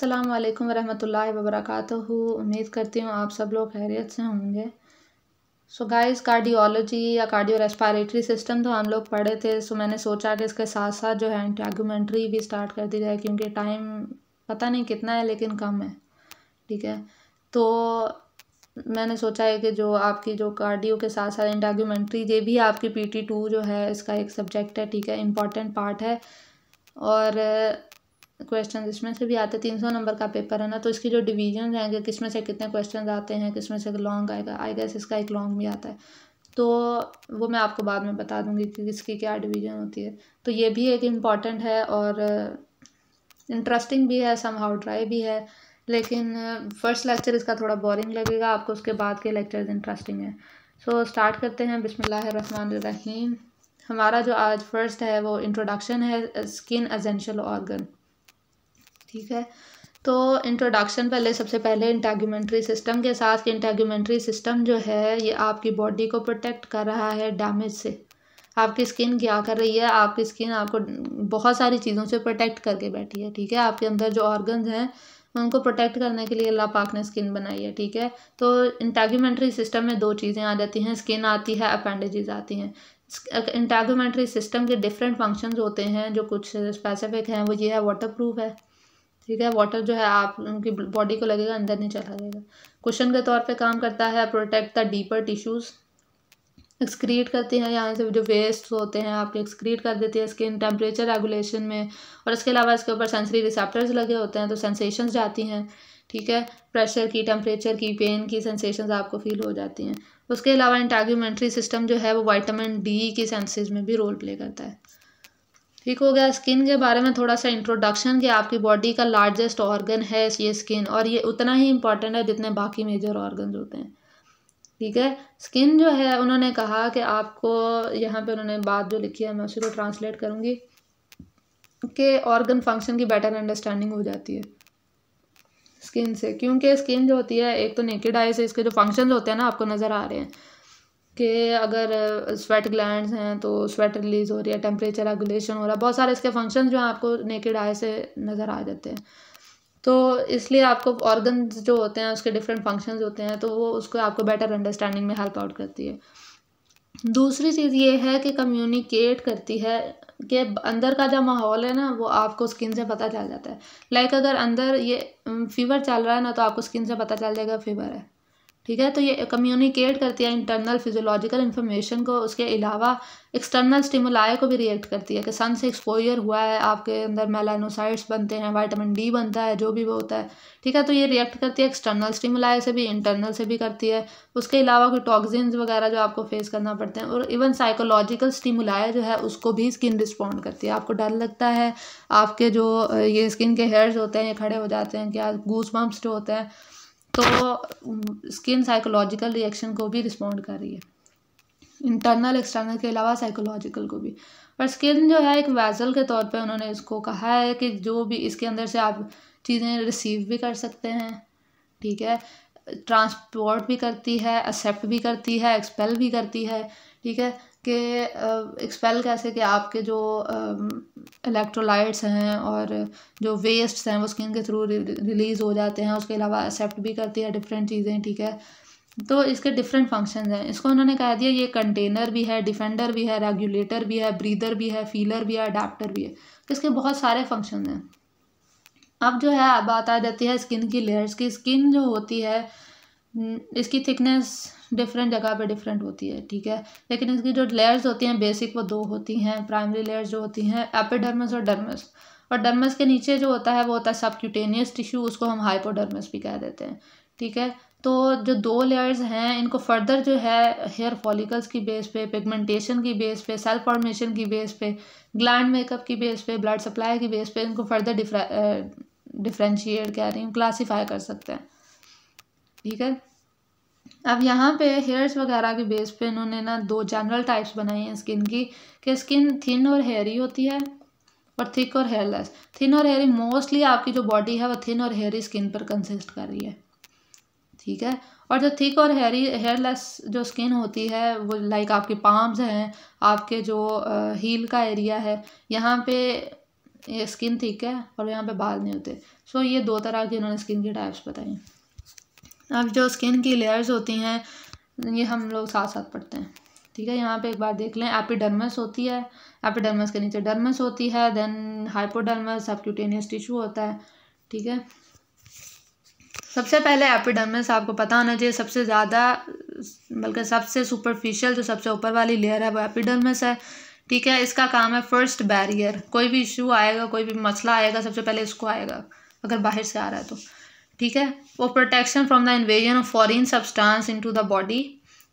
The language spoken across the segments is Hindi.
अस्सलाम वालेकुम रहमतुल्लाहि वबरकatuh उम्मीद करती हूँ आप सब लोग खैरियत से होंगे सो गाइस कार्डियोलॉजी या कार्डियो रेस्पायरेटरी सिस्टम तो हम लोग पढ़े थे सो मैंने सोचा कि इसके साथ साथ जो है एंटागूमेंट्री भी स्टार्ट कर दी जाए क्योंकि टाइम पता नहीं कितना है लेकिन कम है ठीक है तो मैंने सोचा है कि जो आपकी जो कार्डियो के साथ साथ एंटागूमेंट्री ये भी आपकी पी टी टू जो है इसका एक सब्जेक्ट है ठीक है इम्पॉर्टेंट पार्ट है और क्वेश्चन इसमें से भी आते हैं तीन सौ नंबर का पेपर है ना तो इसकी जो डिवीजन आएंगे किसमें से कितने क्वेश्चन आते हैं किसमें से लॉन्ग आएगा आई गैस इसका एक लॉन्ग भी आता है तो वो मैं आपको बाद में बता दूंगी कि इसकी क्या डिवीजन होती है तो ये भी एक इम्पॉर्टेंट है और इंटरेस्टिंग भी है सम हाउ ड्राई भी है लेकिन फर्स्ट लेक्चर इसका थोड़ा बोरिंग लगेगा आपको उसके बाद के लेक्चर इंटरेस्टिंग है सो so, स्टार्ट करते हैं बिसमीम हमारा जो आज फर्स्ट है वो इंट्रोडक्शन है स्किन एजेंशियल ऑर्गन ठीक है तो इंट्रोडक्शन पहले सबसे पहले इंटाग्यूमेंट्री सिस्टम के साथ कि इंटाग्यूमेंट्री सिस्टम जो है ये आपकी बॉडी को प्रोटेक्ट कर रहा है डैमेज से आपकी स्किन क्या कर रही है आपकी स्किन आपको बहुत सारी चीज़ों से प्रोटेक्ट करके बैठी है ठीक है आपके अंदर जो ऑर्गन हैं उनको प्रोटेक्ट करने के लिए अल्लाह पाक ने स्किन बनाई है ठीक है तो इंटाग्यूमेंट्री सिस्टम में दो चीज़ें आ जाती हैं स्किन आती है अपेंडेजेस आती हैं इंटाग्यूमेंट्री सिस्टम के डिफरेंट फंक्शंस होते हैं जो कुछ स्पेसिफिक हैं वो ये है वाटर प्रूफ है ठीक है वाटर जो है आप उनकी बॉडी को लगेगा अंदर नहीं चला जाएगा क्वेश्चन के तौर पे काम करता है protect the deeper tissues excrete करती हैं यहाँ से जो वेस्ट होते हैं आपके एक्सक्रीट कर देती है स्किन टेम्परेचर रेगुलेशन में और इसके अलावा इसके ऊपर सेंसरी रिसेप्टर्स लगे होते हैं तो सेंसेशन जाती हैं ठीक है प्रेशर की टेम्परेचर की पेन की सेंसेशन आपको फील हो जाती हैं उसके अलावा इंटाग्यूमेंट्री सिस्टम जो है वो वाइटामिन डी की सेंसेज में भी रोल प्ले करता है ठीक हो गया स्किन के बारे में थोड़ा सा इंट्रोडक्शन कि आपकी बॉडी का लार्जेस्ट ऑर्गन है ये स्किन और ये उतना ही इम्पॉर्टेंट है जितने बाकी मेजर ऑर्गन होते हैं ठीक है स्किन जो है उन्होंने कहा कि आपको यहाँ पे उन्होंने बात जो लिखी है मैं उसी को ट्रांसलेट करूँगी कि ऑर्गन फंक्शन की बेटर अंडरस्टैंडिंग हो जाती है स्किन से क्योंकि स्किन जो होती है एक तो नेकेड आई से इसके जो फंक्शन होते हैं ना आपको नज़र आ रहे हैं कि अगर स्वेट ग्लैंड हैं तो स्वेट रिलीज़ हो रही है टेम्परेचर रेगुलेशन हो रहा है बहुत सारे इसके फंक्शन जो हैं आपको नेकेड आय से नज़र आ जाते हैं तो इसलिए आपको ऑर्गन जो होते हैं उसके डिफरेंट फंक्शन होते हैं तो वो उसको आपको बेटर अंडरस्टैंडिंग में हेल्प आउट करती है दूसरी चीज़ ये है कि कम्युनिकेट करती है कि अंदर का जो माहौल है ना वो आपको स्किन से पता चल जाता है लाइक like अगर अंदर ये फीवर चल रहा है ना तो आपको स्किन से पता चल जाएगा फीवर है ठीक है तो ये कम्युनिकेट करती है इंटरनल फिजियोलॉजिकल इन्फॉर्मेशन को उसके अलावा एक्सटर्नल स्टिमुलाय को भी रिएक्ट करती है कि सन से एक्सपोजर हुआ है आपके अंदर मेलानोसाइट्स बनते हैं वाइटामिन डी बनता है जो भी वो होता है ठीक है तो ये रिएक्ट करती है एक्सटर्नल स्टिमुलाय से भी इंटरनल से भी करती है उसके अलावा कोई टॉक्सिन्स वगैरह जो आपको फेस करना पड़ते हैं और इवन साइकोलॉजिकल स्टिमुलाय जो है उसको भी स्किन रिस्पॉन्ड करती है आपको डर लगता है आपके जो ये स्किन के हेयर्स होते हैं ये खड़े हो जाते हैं क्या गूस बम्प्स जो होते हैं तो स्किन साइकोलॉजिकल रिएक्शन को भी रिस्पॉन्ड कर रही है इंटरनल एक्सटर्नल के अलावा साइकोलॉजिकल को भी पर स्किन जो है एक वैजल के तौर पे उन्होंने इसको कहा है कि जो भी इसके अंदर से आप चीज़ें रिसीव भी कर सकते हैं ठीक है ट्रांसपोर्ट भी करती है एक्सेप्ट भी करती है एक्सपेल भी करती है ठीक है के एक्सपेल कैसे कि आपके जो इलेक्ट्रोलाइट्स हैं और जो वेस्ट्स हैं वो स्किन के थ्रू रिलीज़ हो जाते हैं उसके अलावा एक्सेप्ट भी करती है डिफरेंट चीज़ें ठीक है तो इसके डिफरेंट फंक्शन हैं इसको उन्होंने कहा दिया ये कंटेनर भी है डिफेंडर भी है रेगुलेटर भी है ब्रीदर भी है फीलर भी है अडाप्टर भी है तो इसके बहुत सारे फंक्शन हैं अब जो है बात आ जाती है स्किन की लेयर्स की स्किन जो होती है हम्म, इसकी थिकनेस डिफरेंट जगह पे डिफरेंट होती है ठीक है लेकिन इसकी जो लेयर्स होती हैं बेसिक वो दो होती हैं प्राइमरी लेयर्स जो होती हैं एपिडर्मस और डर्मस और डर्मस के नीचे जो होता है वो होता है सबक्यूटेनियस टिश्यू उसको हम हाइपोडर्मस भी कह देते हैं ठीक है तो जो दो लेयर्स हैं इनको फर्दर जो है हेयर फॉलिकल्स की बेस पे पिगमेंटेशन की बेस पे सेल फॉर्मेशन की बेस पे ग्लैंड मेकअप की बेस पे ब्लड सप्लाई की बेस पे इनको फर्दर डिफ्रेंशिएट कह रही हूँ क्लासीफाई कर सकते हैं ठीक है अब यहाँ पे हेयर्स वगैरह के बेस पे इन्होंने ना दो जनरल टाइप्स बनाई हैं स्किन की कि स्किन थिन और हेयरी होती है और थिक और हेयरलेस थिन और हेयरी मोस्टली आपकी जो बॉडी है वो थिन और हेयरी स्किन पर कंसिस्ट कर रही है ठीक है और जो थिक और हेयरी हेयरलेस जो स्किन होती है वो लाइक आपके पाम्स हैं आपके जो हील का एरिया है यहाँ पे ये स्किन थिक है और यहाँ पे बाल नहीं होते सो ये दो तरह के इन्होंने स्किन की टाइप्स बताई अब जो स्किन की लेयर्स होती हैं ये हम लोग साथ साथ पढ़ते हैं ठीक है यहाँ पे एक बार देख लें एपिडर्मस होती है एपिडर्मस के नीचे डर्मस होती है देन हाइपोडर्मस एपक्यूटेनियस टिश्यू होता है ठीक है सबसे पहले एपिडर्मस आपको पता होना चाहिए सबसे ज़्यादा बल्कि सबसे सुपरफिशियल जो सबसे ऊपर वाली लेयर है वो एपिडर्मस है ठीक है इसका काम है फर्स्ट बैरियर कोई भी इशू आएगा कोई भी मसला आएगा सबसे पहले इसको आएगा अगर बाहर से आ रहा है तो ठीक है वो protection from the invasion of foreign substance into the body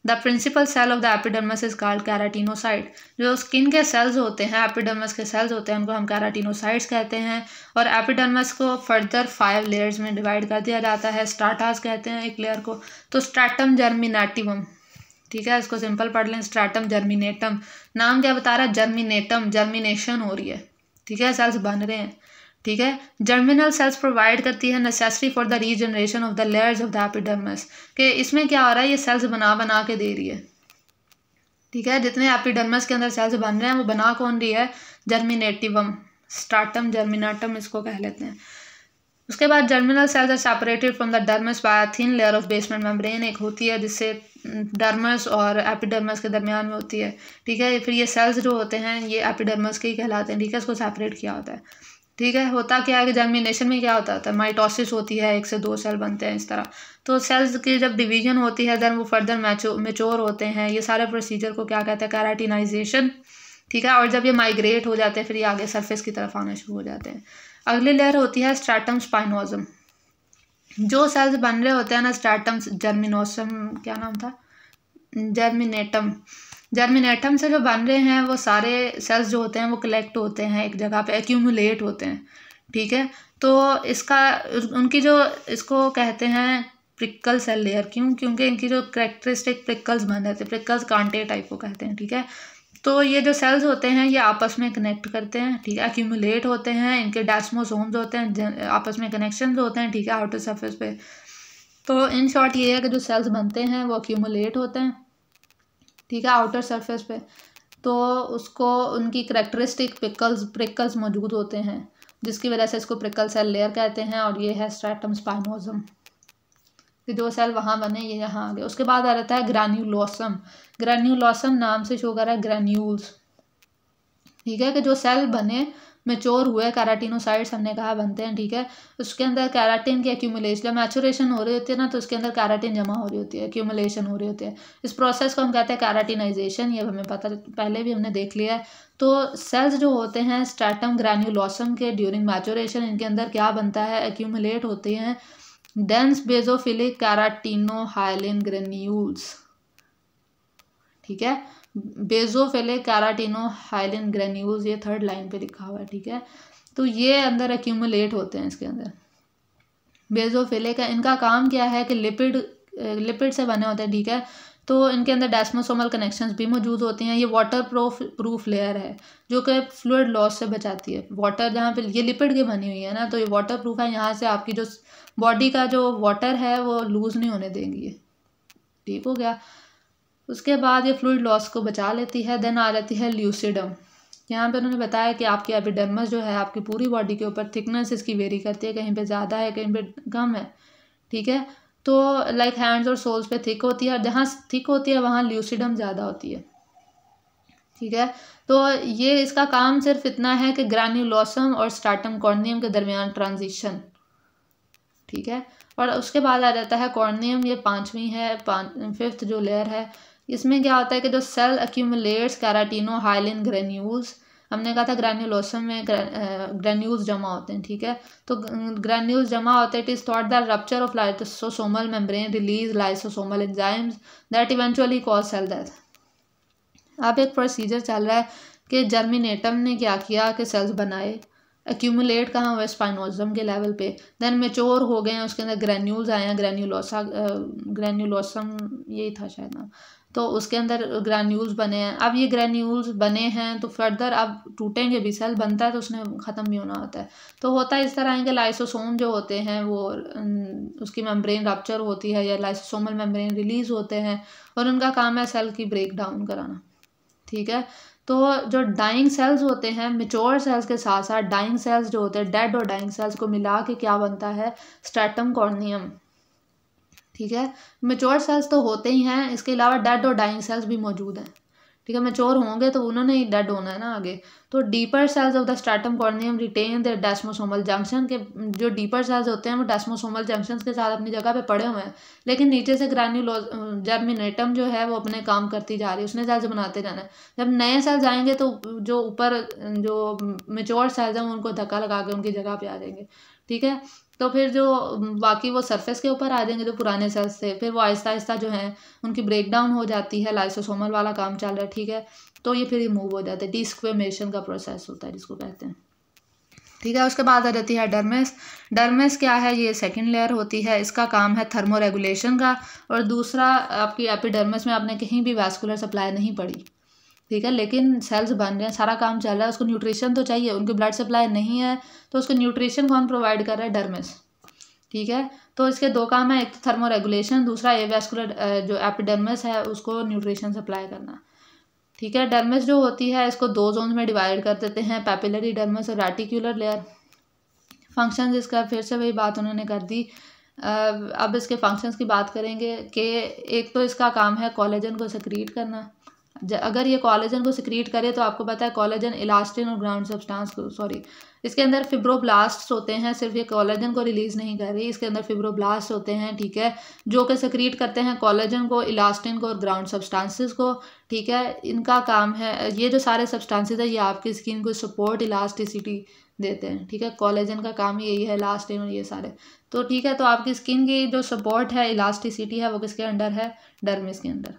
the principal cell of the epidermis is called keratinocyte जो स्किन के सेल्स होते हैं एपिडर्मस के सेल्स होते हैं उनको हम कैराटिनोसाइट्स कहते हैं और एपिडर्मस को फर्दर फाइव लेयर्स में डिवाइड कर दिया जाता है स्ट्राटास कहते हैं एक लेयर को तो स्ट्रैटम जर्मिनेटिवम ठीक है इसको सिंपल पढ़ लें स्ट्रैटम जर्मिनेटम नाम क्या बता रहा है जर्मिनेटम जर्मिनेशन हो रही है ठीक है सेल्स बन रहे हैं ठीक है जर्मिनल सेल्स प्रोवाइड करती है necessary for the regeneration of the layers of the epidermis के इसमें क्या हो रहा है ये सेल्स बना बना के दे रही है ठीक है जितने एपिडर्मस के अंदर सेल्स बन रहे हैं वो बना कौन रही है जर्मिनेटिवम स्टार्टम जर्मिनाटम इसको कह लेते हैं उसके बाद germinal cells are separated from the dermis by thin layer of basement membrane एक होती है जिससे डर्मस और एपिडर्मस के दरमियान में होती है ठीक है फिर ये सेल्स जो होते हैं ये एपिडर्मस के ही कहलाते हैं ठीक है इसको सेपरेट किया होता है ठीक है होता क्या है कि जर्मिनेशन में क्या होता है माइटोसिस होती है एक से दो सेल बनते हैं इस तरह तो सेल्स की जब डिवीजन होती है देन वो फर्दर मेच्योर होते हैं ये सारे प्रोसीजर को क्या कहते हैं कैराटिनाइजेशन ठीक है और जब ये माइग्रेट हो जाते हैं फिर ये आगे सरफेस की तरफ आना शुरू हो जाते हैं अगली लेयर होती है स्ट्रैटम स्पाइनोजम जो सेल्स बन रहे होते हैं ना स्ट्रैटम जर्मिनोसम क्या नाम था जर्मिनेटम जर्मिन एटम से जो बन रहे हैं वो सारे सेल्स जो होते हैं वो कलेक्ट होते हैं एक जगह पे एक्यूमुलेट होते हैं ठीक है तो इसका उनकी जो इसको कहते हैं प्रिकल सेल लेयर क्यों क्योंकि इनकी जो करेक्टरिस्टिक प्रिकल्स बन रहे थे प्रिकल्स कांटे टाइप को कहते हैं ठीक है तो ये जो सेल्स होते हैं ये आपस में कनेक्ट करते हैं ठीक है एक्यूमुलेट होते हैं इनके डेस्मोसोम्स होते हैं आपस में कनेक्शन होते हैं ठीक है आउटर सर्फेस पे तो इन शॉर्ट ये है कि जो सेल्स बनते हैं वो एक्यूमुलेट होते हैं ठीक है आउटर सरफेस पे तो उसको उनकी करेक्टरिस्टिक पिकल्स प्रिकल्स मौजूद होते हैं जिसकी वजह से इसको प्रिकल सेल लेयर कहते हैं और ये है स्ट्रैटम स्पाइनोजम कि जो सेल वहाँ बने ये यहाँ आ गए उसके बाद आ रहता है ग्रैन्यूलोसम ग्रैन्यूलोसम नाम से शो कर रहा है ग्रैन्यूल्स ठीक है कि जो सेल बने मेच्योर हुए कैराटिनोसाइड्स हमने कहा बनते हैं ठीक है उसके अंदर कैराटिन की एक्यूमुलेशन मैचोरेशन हो रही होती है ना तो उसके अंदर कैराटिन जमा हो रही होती है एक्यूमुलेशन हो रही होती है इस प्रोसेस को हम कहते हैं कैराटिनाइजेशन ये हमें पता पहले भी हमने देख लिया है तो सेल्स जो होते हैं स्टैटम ग्रैन्यूलॉसम के ड्यूरिंग मैचोरेशन इनके अंदर क्या बनता है एक्यूमुलेट होते हैं dense basophilic keratohyalin granules ठीक है बेजोफेले कैराटिनो हाइलिन ग्रेन्यूज ये थर्ड लाइन पे लिखा हुआ है ठीक है तो ये अंदर एक्यूमुलेट होते हैं इसके अंदर बेजोफेले का इनका काम क्या है कि लिपिड लिपिड से बने होते हैं ठीक है तो इनके अंदर डेस्मोसोमल कनेक्शंस भी मौजूद होते हैं ये वाटर प्रूफ प्रूफ लेयर है जो कि फ्लूड लॉस से बचाती है वाटर जहाँ पे ये लिपिड की बनी हुई है ना तो ये वाटर प्रूफ है यहाँ से आपकी जो बॉडी का जो वाटर है वो लूज़ नहीं होने देंगी ठीक हो गया उसके बाद ये फ्लूड लॉस को बचा लेती है देन आ जाती है ल्यूसिडम यहाँ पे उन्होंने बताया कि आपकी एपिडर्मस जो है आपकी पूरी बॉडी के ऊपर थिकनेस इसकी वेरी करती है कहीं पे ज़्यादा है कहीं पे कम है ठीक है तो लाइक हैंड्स और सोल्स पे थिक होती है और जहाँ थिक होती है वहाँ ल्यूसिडम ज़्यादा होती है ठीक है तो ये इसका काम सिर्फ इतना है कि ग्रैन्यूलोसम और स्टार्टम कॉर्नियम के दरमियान ट्रांजिशन ठीक है और उसके बाद आ जाता है कॉर्नियम ये पाँचवीं है पाँच फिफ्थ जो लेयर है इसमें क्या होता है कि जो cell accumulates keratohyalin granules हमने कहा था ग्रेन्यूलोसम में ग्रेन्यूल्स जमा होते हैं ठीक है तो ग्रेन्यूल्स जमा होते हैं it is thought that rupture of lysosomal membrane release lysosomal enzymes that eventually cause cell death अब एक प्रोसीजर चल रहा है कि जर्मिनेटम ने क्या किया कि सेल्स बनाए एक्यूमुलेट कहाँ हुए स्पाइनोजम के लेवल पे देन मेच्योर हो गए हैं उसके अंदर ग्रेन्यूल्स आए हैं ग्रेन्यूलोसा ग्रेन्यूलोसम यही था शायद ना तो उसके अंदर ग्रैन्यूल्स बने हैं अब ये ग्रैन्यूल्स बने हैं तो फर्दर अब टूटेंगे भी सेल बनता है तो उसने ख़त्म भी होना होता है तो होता है इस तरह है कि लाइसोसोम जो होते हैं वो उसकी मेम्ब्रेन रप्चर होती है या लाइसोसोमल मेम्ब्रेन रिलीज़ होते हैं और उनका काम है सेल की ब्रेक डाउन कराना ठीक है तो जो डाइंग सेल्स होते हैं मेच्योर सेल्स के साथ साथ डाइंग सेल्स जो होते हैं डेड और डाइंग सेल्स को मिला के क्या बनता है स्टैटम कॉर्नियम ठीक है मेच्योर सेल्स तो होते ही हैं इसके अलावा डेड और डाइंग सेल्स भी मौजूद हैं ठीक है मेच्योर होंगे तो उन्होंने ही डेड होना है ना आगे तो deeper cells of the stratum corneum retain the desmosomal junction के जो डीपर सेल्स होते हैं वो डेस्मोसोमल जंक्शन के साथ अपनी जगह पे पड़े हुए हैं लेकिन नीचे से ग्रान्यूलो जर्मिनेटम जो है वो अपने काम करती जा रही है उसने सेल्स बनाते जाना है जब नए सेल्स आएंगे तो जो ऊपर जो मेच्योर सेल्स हैं उनको धक्का लगा के उनकी जगह पर आ जाएंगे ठीक है तो फिर जो बाकी वो सरफेस के ऊपर आ जाएंगे जो पुराने सेल्स थे फिर वो आहिस्ता आहिस्ता जो है उनकी ब्रेक डाउन हो जाती है लाइसोसोमल वाला काम चल रहा है ठीक है तो ये फिर रिमूव हो जाता है डिस्क्वेमेशन का प्रोसेस होता है जिसको कहते हैं ठीक है उसके बाद आ जाती है डरमेस डर्मेस क्या है ये सेकंड लेयर होती है इसका काम है थर्मो रेगुलेशन का और दूसरा आपकी एपिडर्मेस में आपने कहीं भी वैस्कुलर सप्लाई नहीं पड़ी ठीक है लेकिन सेल्स बन रहे हैं सारा काम चल रहा है उसको न्यूट्रिशन तो चाहिए उनकी ब्लड सप्लाई नहीं है तो उसको न्यूट्रिशन कौन प्रोवाइड कर रहा है डर्मिस ठीक है तो इसके दो काम है एक तो थर्मो रेगुलेशन दूसरा एवेस्कुलर जो एपिडर्मिस है उसको न्यूट्रिशन सप्लाई करना ठीक है डर्मिस जो होती है इसको दो जोन में डिवाइड कर देते हैं पैपिलरी डर्मिस और रेटिकुलर लेयर फंक्शन इसका फिर से वही बात उन्होंने कर दी अब इसके फंक्शंस की बात करेंगे कि एक तो इसका काम है कॉलेजन को सक्रीट करना अगर ये कॉलेजन को सिक्रीट करे तो आपको पता है कॉलेजन इलास्टिन और ग्राउंड सब्सटेंस सॉरी इसके अंदर फिब्रोब्लास्ट होते हैं सिर्फ ये कॉलेजन को रिलीज़ नहीं कर रही इसके अंदर फिब्रोब्लास्ट होते हैं ठीक है जो कि सिक्रीट करते हैं कॉलेजन को इलास्टिन को और ग्राउंड सब्सटेंसेस को ठीक है इनका काम है ये जो सारे सब्सटेंसेस है ये आपकी स्किन को सपोर्ट इलास्टिसिटी देते हैं ठीक है कॉलेजन का काम यही है इलास्टिन और ये सारे तो ठीक है तो आपकी स्किन की जो सपोर्ट है इलास्टिसिटी है वो किसके अंडर है डर्मिस के अंदर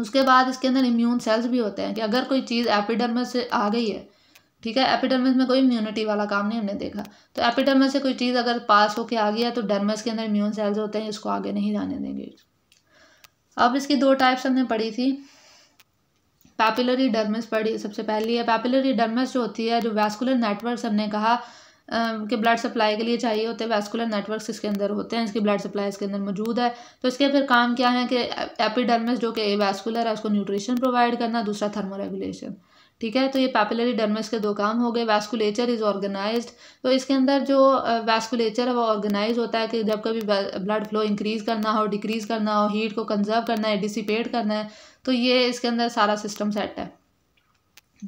उसके बाद इसके अंदर इम्यून सेल्स भी होते हैं कि अगर कोई चीज़ एपिडर्मस से आ गई है ठीक है एपिडर्मस में कोई इम्यूनिटी वाला काम नहीं हमने देखा तो एपिडर्मस से कोई चीज़ अगर पास होके आ गया तो डर्मस के अंदर इम्यून सेल्स होते हैं इसको आगे नहीं जाने देंगे अब इसकी दो टाइप्स हमने पढ़ी थी पैपिलरी डर्मस पढ़ी सबसे पहली है पैपिलरी डर्मस जो होती है जो वैस्कुलर नेटवर्क हमने कहा के ब्लड सप्लाई के लिए चाहिए होते हैं वैस्कुलर नेटवर्क इसके अंदर होते हैं इसकी ब्लड सप्लाई इसके अंदर मौजूद है तो इसके फिर काम क्या है कि एपिडर्मिस जो कि वैस्कुलर है उसको न्यूट्रिशन प्रोवाइड करना दूसरा थर्मोरेगुलेशन ठीक है तो ये पैपिलरी डर्मस के दो काम हो गए वैस्कुलेचर इज़ ऑर्गेनाइज तो इसके अंदर जो वैस्कुलेचर है वो ऑर्गेनाइज होता है कि जब कभी ब्लड फ्लो इंक्रीज़ करना हो डिक्रीज़ करना हो हीट को कंजर्व करना है डिसिपेट करना है तो ये इसके अंदर सारा सिस्टम सेट है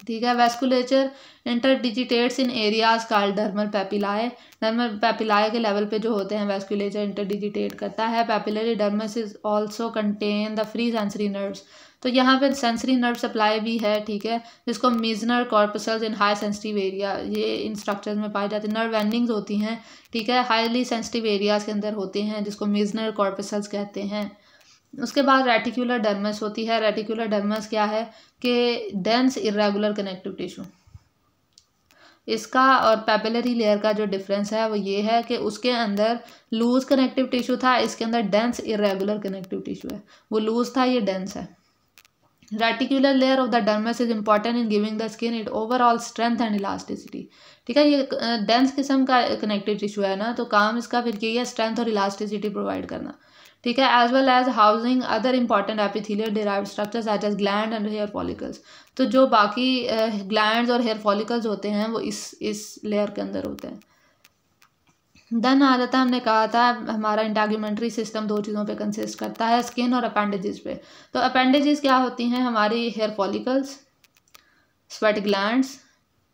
ठीक है vasculature digitates in areas called dermal papillae dermal papillae के लेवल पे जो होते हैं वेस्कुलेचर इंटरडिजिटेट करता है papillary dermis is also contain the free sensory nerves तो यहाँ पे सेंसरी नर्व सप्लाई भी है ठीक है जिसको Meissner corpuscles in high sensitive area ये इन स्ट्रक्चर्स में पाए जाते हैं नर्व एंडिंग्स होती हैं ठीक है हाईली सेंसिटिव एरियाज के अंदर होते हैं जिसको मिजनर कॉर्पसल्स कहते हैं उसके बाद रेटिकुलर डर्मस होती है रेटिकुलर डर्मस क्या है कि डेंस इरेगुलर कनेक्टिव टिश्यू इसका और पेपिलरी लेयर का जो डिफरेंस है वो ये है कि उसके अंदर लूज कनेक्टिव टिश्यू था इसके अंदर डेंस इरेगुलर कनेक्टिव टिश्यू है वो लूज था ये डेंस है reticular layer of the dermis is important in giving the skin it overall strength and elasticity ठीक है ये डेंस किस्म का कनेक्टिव टिश्यू है ना तो काम इसका फिर यही है स्ट्रेंथ और इलास्टिसिटी प्रोवाइड करना ठीक है as well as housing other important epithelial derive structure at as gland and hair follicles तो जो बाकी ग्लैंड eh, और हेयर फॉलिकल्स होते हैं वो इस इस लेयर के अंदर होते हैं देन आ जाता हमने कहा था हमारा इंटाग्यूमेंट्री सिस्टम दो चीज़ों पे कंसिस्ट करता है स्किन और अपेंडेजेस पे तो अपेंडेजेस क्या होती हैं हमारी hair follicles sweat glands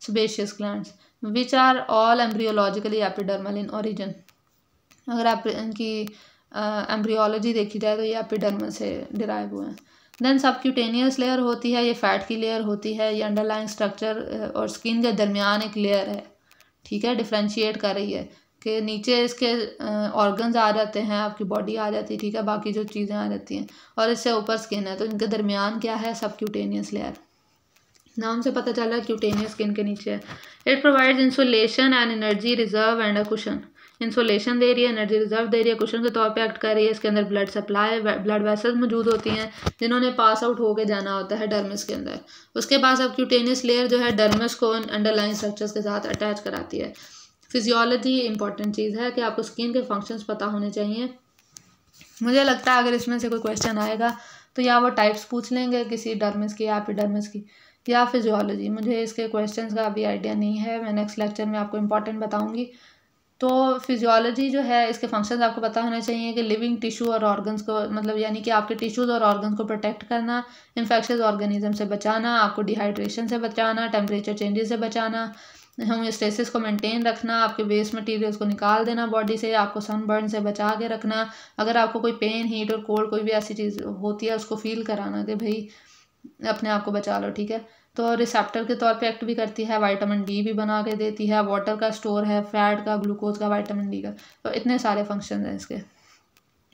sebaceous glands which are all embryologically epidermal in origin अगर आप इनकी एम्ब्रियोलॉजी देखी जाए तो ये एपिडर्मस से डिराइव हुए हैं देन सबक्यूटेनियस लेयर होती है ये फैट की लेयर होती है ये अंडरलाइन स्ट्रक्चर और स्किन के दरमियान एक लेयर है ठीक है डिफ्रेंशिएट कर रही है कि नीचे इसके ऑर्गन्स आ जाते हैं आपकी बॉडी आ जाती है ठीक है बाकी जो चीज़ें आ जाती हैं और इससे ऊपर स्किन है तो इनके दरमियान क्या है सबक्यूटेनियस लेयर नाम से पता चला क्यूटेनियस स्किन के नीचे है it provides insulation and energy reserve and a cushion insulation दे रही है एनर्जी रिजर्व दे रही है क्वेश्चन के तौर पे एक्ट कर रही है इसके अंदर ब्लड सप्लाई ब्लड वेसल्स मौजूद होती हैं जिन्होंने पास आउट होकर जाना होता है डर्मिस के अंदर उसके बाद अब क्यूटेनियस लेयर जो है डर्मिस को अंडरलाइन स्ट्रक्चर्स के साथ अटैच कराती है फिजियोलॉजी इंपॉर्टेंट चीज़ है कि आपको स्किन के फंक्शंस पता होने चाहिए मुझे लगता है अगर इसमें से कोई क्वेश्चन आएगा तो या वो टाइप्स पूछ लेंगे किसी डर्मिस की या एपिडर्मिस की या फिजियोलॉजी मुझे इसके क्वेश्चंस का अभी आइडिया नहीं है मैं नेक्स्ट लेक्चर में आपको इंपॉर्टेंट बताऊंगी तो फिजियोलॉजी जो है इसके फंक्शन आपको पता होने चाहिए कि लिविंग टिश्यू और ऑर्गन्स को मतलब यानी कि आपके टिश्यूज़ और ऑर्गन्स को प्रोटेक्ट करना इन्फेक्शस ऑर्गेनिज्म से बचाना आपको डिहाइड्रेशन से बचाना टेम्परेचर चेंजेस से बचाना स्ट्रेसिस को मेंटेन रखना आपके वेस्ट मटेरियल्स को निकाल देना बॉडी से आपको सनबर्न से बचा के रखना अगर आपको कोई पेन हीट और कोल्ड कोई भी ऐसी चीज़ होती है उसको फील कराना कि भाई अपने आप को बचा लो ठीक है तो रिसेप्टर के तौर पे एक्ट भी करती है वाइटामिन डी भी बना के देती है वाटर का स्टोर है फैट का ग्लूकोज का वाइटामिन डी का तो इतने सारे फंक्शन हैं इसके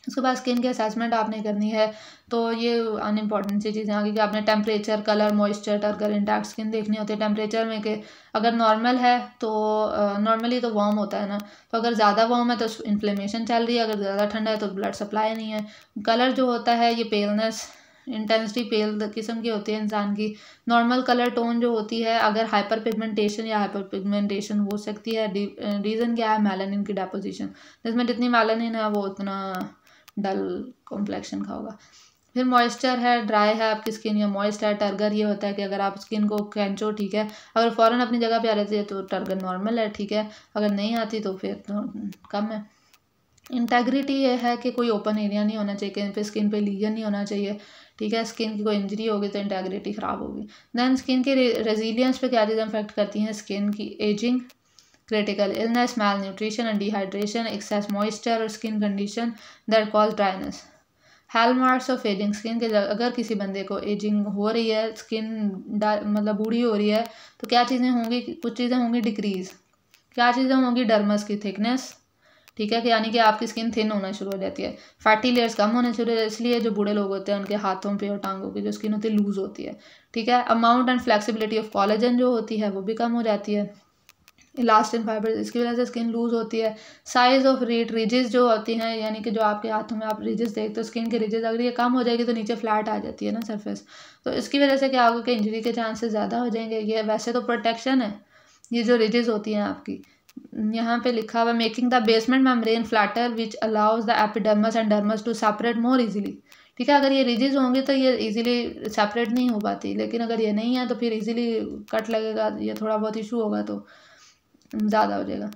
उसके बाद स्किन की असेसमेंट आपने करनी है तो ये अनइम्पॉर्टेंट सी चीज़ें आगे कि आपने temperature colour moisture turgor intact skin देखनी होती है टेम्परेचर में कि अगर नॉर्मल है तो नॉर्मली तो वार्म होता है ना तो अगर ज़्यादा वार्म है तो इन्फ्लेमेशन चल रही है अगर ज़्यादा ठंडा है तो ब्लड सप्लाई नहीं है कलर जो होता है ये पेलनेस इंटेंसिटी पेल किस्म की होती है इंसान की नॉर्मल कलर टोन जो होती है अगर हाइपर पिगमेंटेशन या हाइपर पिगमेंटेशन हो सकती है रीज़न क्या है मेलानिन की डेपोजिशन जिसमें जितनी मेलानिन है वो उतना डल कॉम्प्लेक्शन का होगा फिर मॉइस्चर है ड्राई है आपकी स्किन या मॉइस्ट है टर्गर ये होता है कि अगर आप स्किन को खेचो ठीक है अगर फ़ौरन अपनी जगह पर आ जाती है तो टर्गर नॉर्मल है ठीक है अगर नहीं आती तो फिर तो हम्म, कम है इंटेग्रिटी ये है कि कोई ओपन एरिया नहीं होना चाहिए कहीं स्किन पे लीजन नहीं होना चाहिए ठीक है स्किन की कोई इंजरी होगी तो इंटेग्रिटी ख़राब होगी दैन स्किन के रेजिलियंस पे क्या चीज़ें इफेक्ट करती हैं स्किन की ageing critical illness malnutrition and dehydration excess moisture और skin condition that call dryness marks of ageing skin के अगर किसी बंदे को एजिंग हो रही है स्किन मतलब बूढ़ी हो रही है तो क्या चीज़ें होंगी कुछ चीज़ें होंगी डिक्रीज़ क्या चीज़ें होंगी डर्मस की थिकनेस ठीक है कि यानी कि आपकी स्किन थिन होना शुरू हो जाती है फैटी लेयर्स कम होने शुरू हो जाती है इसलिए जो बूढ़े लोग होते हैं उनके हाथों पे और टांगों की जो स्किन होती है लूज़ होती है ठीक है amount and flexibility of collagen जो होती है वो भी कम हो जाती है इलास्टिन फाइबर इसकी वजह से स्किन लूज़ होती है साइज ऑफ रेट रिजेस जो होती हैं यानी कि जो आपके हाथों में आप रिजेस देखते हो स्किन के रिजेस अगर ये कम हो जाएगी तो नीचे फ्लैट आ जाती है ना सरफेस तो इसकी वजह से क्या होगा कि इंजरी के चांसेस ज़्यादा हो जाएंगे ये वैसे तो प्रोटेक्शन है ये जो रिजेस होती हैं आपकी यहाँ पे लिखा हुआ making the basement membrane flatter which allows the epidermis and dermis to separate more easily ठीक है अगर ये रिजिज होंगे तो ये इजीली सेपरेट नहीं हो पाती लेकिन अगर ये नहीं है तो फिर इजीली कट लगेगा ये थोड़ा बहुत इशू होगा तो ज़्यादा हो जाएगा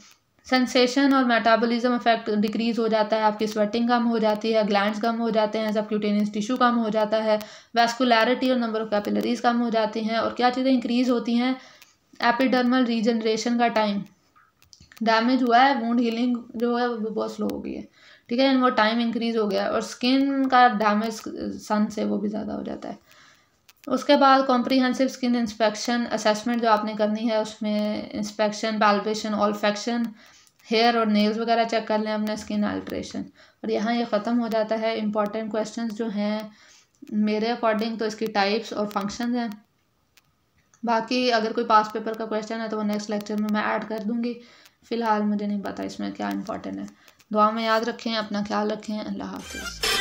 सेंसेशन और मेटाबॉलिज्म इफेक्ट डिक्रीज़ हो जाता है आपकी स्वेटिंग कम हो जाती है ग्लैंड्स कम हो जाते हैं सब क्यूटेनियस टिश्यू कम हो जाता है वैस्कुलैरिटी और नंबर ऑफ कैपिलरीज कम हो जाती हैं और क्या चीज़ें इंक्रीज़ होती हैं एपिडर्मल रीजनरेशन का टाइम डैमेज हुआ है वूड हीलिंग जो है वो बहुत स्लो हो गई है ठीक है वो टाइम इंक्रीज हो गया और स्किन का डैमेज सन से वो भी ज़्यादा हो जाता है उसके बाद कॉम्प्रीहेंसिव स्किन इंस्पेक्शन असेसमेंट जो आपने करनी है उसमें इंस्पेक्शन पैल्पेशन ऑल्फेक्शन हेयर और नेल्स वगैरह चेक कर लें अपना स्किन अल्ट्रेशन और यहाँ ये यह ख़त्म हो जाता है इंपॉर्टेंट क्वेश्चन जो हैं मेरे अकॉर्डिंग तो इसकी टाइप्स और फंक्शन हैं बाकी अगर कोई पास पेपर का क्वेश्चन है तो वो नेक्स्ट लेक्चर में मैं ऐड कर दूँगी फ़िलहाल मुझे नहीं पता इसमें क्या इंपॉर्टेंट है दुआ में याद रखें अपना ख्याल रखें अल्लाह हाफिज़